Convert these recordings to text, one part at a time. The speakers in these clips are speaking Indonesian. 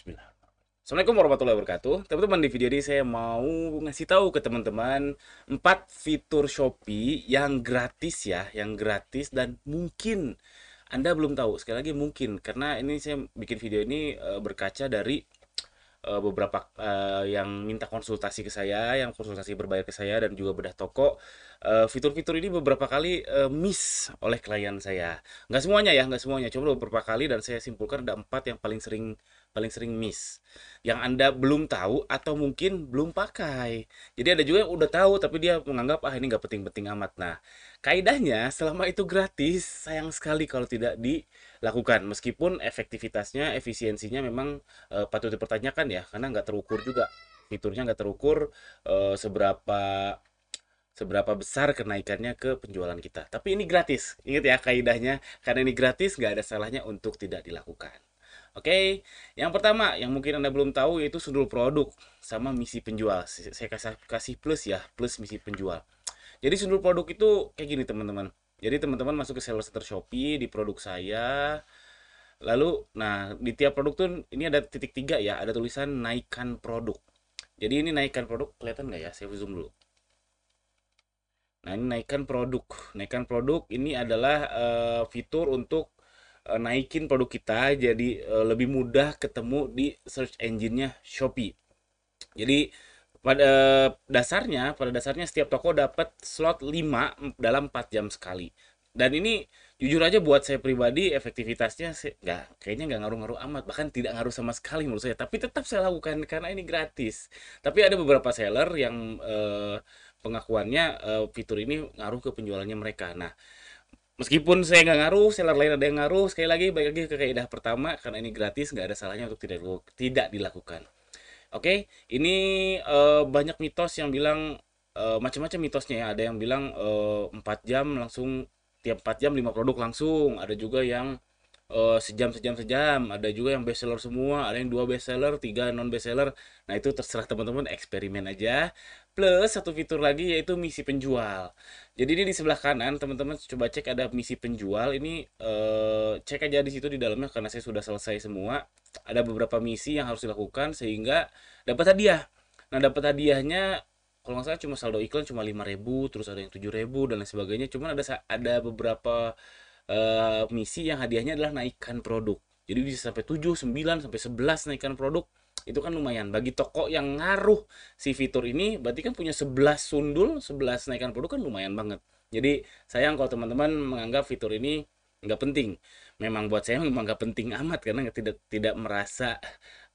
Bismillah. Assalamualaikum warahmatullahi wabarakatuh. Teman-teman di video ini saya mau ngasih tahu ke teman-teman 4 fitur Shopee yang gratis ya, yang gratis dan mungkin Anda belum tahu. Sekali lagi mungkin karena ini saya bikin video ini eh, berkaca dari eh, beberapa uh, yang minta konsultasi ke saya, yang konsultasi berbayar ke saya dan juga bedah toko. Fitur-fitur ini beberapa kali miss oleh klien saya. Nggak semuanya ya, nggak semuanya. Cuma beberapa kali dan saya simpulkan ada empat yang paling sering paling sering miss yang Anda belum tahu atau mungkin belum pakai. Jadi ada juga yang udah tahu tapi dia menganggap ah ini nggak penting-penting amat. Nah, kaidahnya selama itu gratis, sayang sekali kalau tidak dilakukan meskipun efektivitasnya, efisiensinya memang e, patut dipertanyakan ya karena nggak terukur juga. Fiturnya nggak terukur e, seberapa seberapa besar kenaikannya ke penjualan kita. Tapi ini gratis. Ingat ya kaidahnya, karena ini gratis nggak ada salahnya untuk tidak dilakukan. Oke, yang pertama yang mungkin Anda belum tahu yaitu sudul produk sama misi penjual. Saya kasih, plus ya, plus misi penjual. Jadi sudul produk itu kayak gini teman-teman. Jadi teman-teman masuk ke seller center Shopee di produk saya. Lalu, nah di tiap produk tuh ini ada titik tiga ya, ada tulisan naikkan produk. Jadi ini naikkan produk kelihatan nggak ya? Saya zoom dulu. Nah ini naikkan produk. Naikkan produk ini adalah uh, fitur untuk Eh, naikin produk kita jadi eh, lebih mudah ketemu di search engine-nya Shopee. Jadi pada dasarnya pada dasarnya setiap toko dapat slot 5 dalam 4 jam sekali. Dan ini jujur aja buat saya pribadi efektivitasnya nggak kayaknya nggak ngaruh-ngaruh amat bahkan tidak ngaruh sama sekali menurut saya tapi tetap saya lakukan karena ini gratis tapi ada beberapa seller yang eh, pengakuannya eh, fitur ini ngaruh ke penjualannya mereka nah Meskipun saya nggak ngaruh, seller lain ada yang ngaruh, sekali lagi baik lagi ke kaidah pertama karena ini gratis nggak ada salahnya untuk tidak tidak dilakukan. Oke, okay? ini uh, banyak mitos yang bilang uh, macam-macam mitosnya ya. Ada yang bilang uh, eh, 4 jam langsung tiap 4 jam 5 produk langsung, ada juga yang uh, sejam sejam sejam ada juga yang bestseller semua ada yang dua bestseller tiga non bestseller nah itu terserah teman-teman eksperimen aja plus satu fitur lagi yaitu misi penjual jadi ini di sebelah kanan teman-teman coba cek ada misi penjual ini uh, cek aja di situ di dalamnya karena saya sudah selesai semua ada beberapa misi yang harus dilakukan sehingga dapat hadiah nah dapat hadiahnya kalau nggak salah cuma saldo iklan cuma 5000 terus ada yang 7000 dan lain sebagainya cuma ada ada beberapa uh, misi yang hadiahnya adalah naikkan produk jadi bisa sampai 7, 9, sampai 11 naikkan produk itu kan lumayan bagi toko yang ngaruh si fitur ini berarti kan punya 11 sundul 11 naikkan produk kan lumayan banget jadi sayang kalau teman-teman menganggap fitur ini nggak penting memang buat saya memang nggak penting amat karena tidak tidak merasa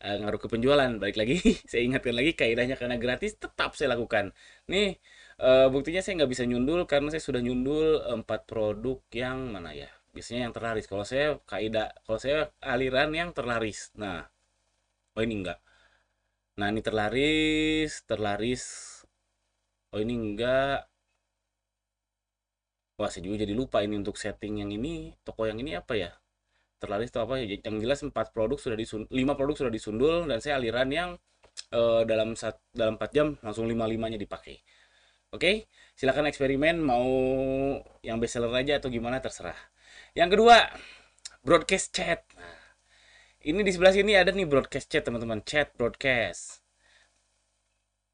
uh, ngaruh ke penjualan balik lagi saya ingatkan lagi kaidahnya karena gratis tetap saya lakukan nih uh, buktinya saya nggak bisa nyundul karena saya sudah nyundul empat produk yang mana ya biasanya yang terlaris kalau saya kaidah kalau saya aliran yang terlaris nah oh ini enggak nah ini terlaris terlaris oh ini enggak wah saya juga jadi lupa ini untuk setting yang ini toko yang ini apa ya terlaris atau apa yang jelas empat produk sudah disundul lima produk sudah disundul dan saya aliran yang uh, dalam saat dalam empat jam langsung lima limanya dipakai Oke, okay? silahkan eksperimen mau yang bestseller aja atau gimana terserah. Yang kedua, broadcast chat. ini di sebelah sini ada nih broadcast chat teman-teman, chat broadcast.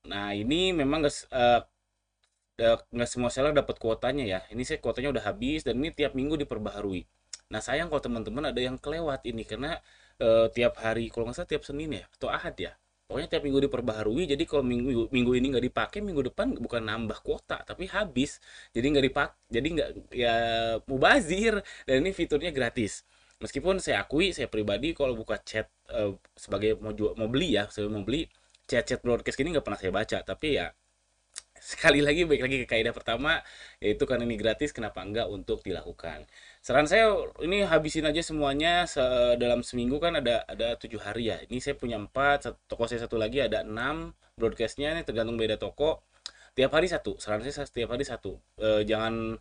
Nah ini memang gak, uh, eh, eh, nggak semua seller dapat kuotanya ya. Ini saya kuotanya udah habis dan ini tiap minggu diperbaharui. Nah sayang kalau teman-teman ada yang kelewat ini karena uh, tiap hari kalau nggak salah tiap Senin ya atau Ahad ya pokoknya tiap minggu diperbaharui jadi kalau minggu minggu ini nggak dipakai minggu depan bukan nambah kuota tapi habis jadi nggak dipak jadi nggak ya mubazir dan ini fiturnya gratis meskipun saya akui saya pribadi kalau buka chat uh, sebagai mau jual mau beli ya saya mau beli chat chat broadcast ini nggak pernah saya baca tapi ya sekali lagi baik lagi ke kaidah pertama yaitu karena ini gratis kenapa enggak untuk dilakukan saran saya ini habisin aja semuanya se dalam seminggu kan ada ada tujuh hari ya ini saya punya empat toko saya satu lagi ada enam broadcastnya ini tergantung beda toko tiap hari satu saran saya setiap hari satu e, jangan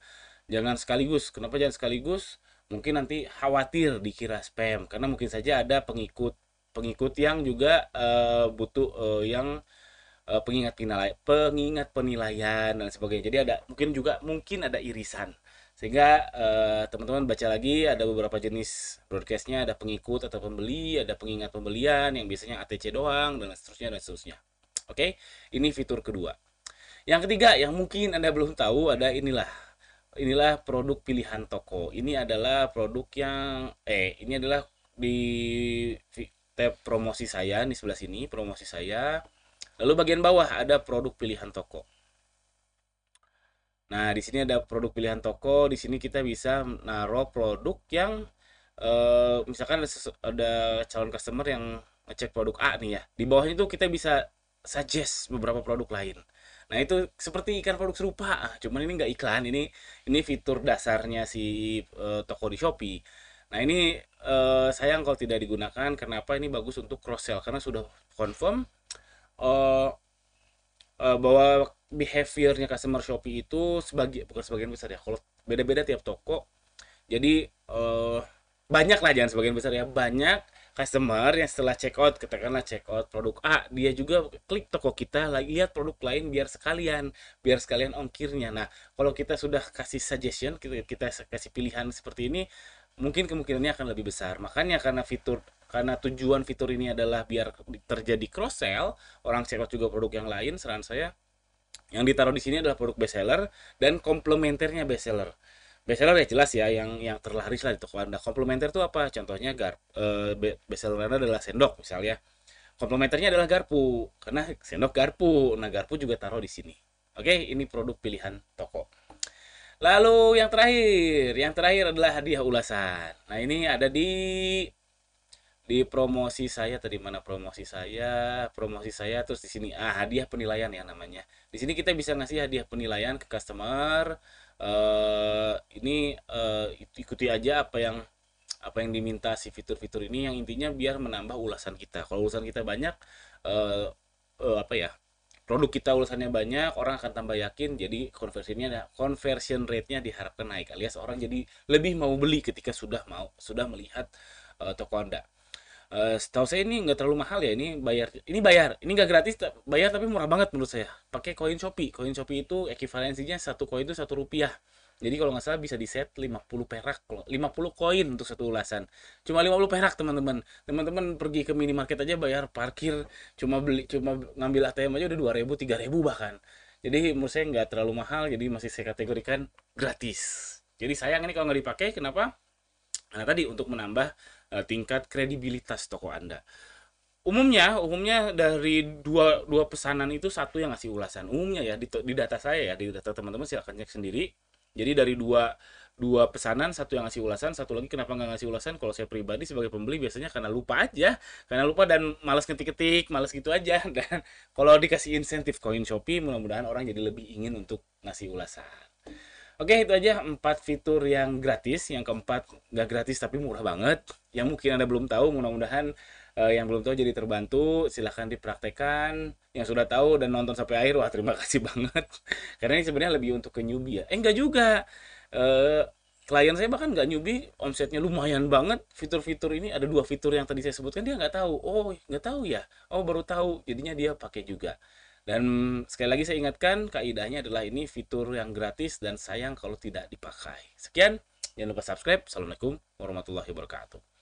jangan sekaligus kenapa jangan sekaligus mungkin nanti khawatir dikira spam karena mungkin saja ada pengikut pengikut yang juga e, butuh e, yang Eh, pengingat penilaian, pengingat penilaian dan sebagainya. Jadi ada mungkin juga mungkin ada irisan. Sehingga eh, teman-teman uh, baca lagi ada beberapa jenis broadcastnya, ada pengikut atau pembeli, ada pengingat pembelian yang biasanya ATC doang dan seterusnya dan seterusnya. Oke, okay? ini fitur kedua. Yang ketiga yang mungkin Anda belum tahu ada inilah inilah produk pilihan toko. Ini adalah produk yang eh ini adalah di tab promosi saya di sebelah sini promosi saya Lalu bagian bawah ada produk pilihan toko. Nah, di sini ada produk pilihan toko. Di sini kita bisa naruh produk yang eh, misalkan ada, ada calon customer yang ngecek produk A nih ya. Di bawah itu kita bisa suggest beberapa produk lain. Nah, itu seperti ikan produk serupa, cuman ini nggak iklan. Ini ini fitur dasarnya si eh, toko di Shopee. Nah, ini eh, sayang kalau tidak digunakan. Kenapa ini bagus untuk cross sell? Karena sudah confirm uh, uh, bahwa behaviornya customer Shopee itu sebagai bukan sebagian besar ya kalau beda-beda tiap toko jadi uh, eh, banyak lah jangan sebagian besar ya banyak customer yang setelah check out katakanlah check out produk A dia juga klik toko kita lagi lihat produk lain biar sekalian biar sekalian ongkirnya nah kalau kita sudah kasih suggestion kita, kita kasih pilihan seperti ini mungkin kemungkinannya akan lebih besar. Makanya karena fitur karena tujuan fitur ini adalah biar terjadi cross sell, orang check juga produk yang lain, saran saya yang ditaruh di sini adalah produk best seller dan komplementernya best seller. Best seller ya jelas ya yang yang terlaris lah di toko Anda. Komplementer itu apa? Contohnya gar e, best seller Anda adalah sendok misalnya. Komplementernya adalah garpu karena sendok garpu. Nah, garpu juga taruh di sini. Oke, ini produk pilihan toko. Lalu yang terakhir, yang terakhir adalah hadiah ulasan. Nah, ini ada di di promosi saya tadi mana promosi saya, promosi saya terus di sini ah hadiah penilaian ya namanya. Di sini kita bisa ngasih hadiah penilaian ke customer. Uh, ini uh, ikuti aja apa yang apa yang diminta si fitur-fitur ini yang intinya biar menambah ulasan kita. Kalau ulasan kita banyak uh, uh, apa ya? produk kita ulasannya banyak orang akan tambah yakin jadi konversinya conversion rate-nya diharapkan naik alias orang jadi lebih mau beli ketika sudah mau sudah melihat uh, toko anda uh, setahu saya ini nggak terlalu mahal ya ini bayar ini bayar ini nggak gratis bayar tapi murah banget menurut saya pakai koin shopee koin shopee itu ekivalensinya satu koin itu satu rupiah jadi kalau nggak salah bisa di set 50 perak loh. 50 koin untuk satu ulasan. Cuma 50 perak teman-teman. Teman-teman pergi ke minimarket aja bayar parkir cuma beli cuma ngambil ATM aja udah 2000 3000 bahkan. Jadi menurut saya nggak terlalu mahal jadi masih saya kategorikan gratis. Jadi sayang ini kalau nggak dipakai kenapa? Karena tadi untuk menambah uh, tingkat kredibilitas toko Anda umumnya umumnya dari dua dua pesanan itu satu yang ngasih ulasan umumnya ya di, di data saya ya di data teman-teman silahkan cek sendiri jadi dari dua dua pesanan, satu yang ngasih ulasan, satu lagi kenapa nggak ngasih ulasan? Kalau saya pribadi sebagai pembeli biasanya karena lupa aja, karena lupa dan malas ngetik-ketik, malas gitu aja. Dan kalau dikasih insentif koin Shopee, mudah-mudahan orang jadi lebih ingin untuk ngasih ulasan. Oke itu aja empat fitur yang gratis, yang keempat nggak gratis tapi murah banget. Yang mungkin anda belum tahu, mudah-mudahan uh, yang belum tahu jadi terbantu silahkan dipraktekkan yang sudah tahu dan nonton sampai akhir wah terima kasih banget karena ini sebenarnya lebih untuk ke newbie ya eh enggak juga uh, klien saya bahkan nggak nyubi omsetnya lumayan banget fitur-fitur ini ada dua fitur yang tadi saya sebutkan dia nggak tahu oh nggak tahu ya oh baru tahu jadinya dia pakai juga dan sekali lagi saya ingatkan kaidahnya adalah ini fitur yang gratis dan sayang kalau tidak dipakai sekian jangan lupa subscribe assalamualaikum warahmatullahi wabarakatuh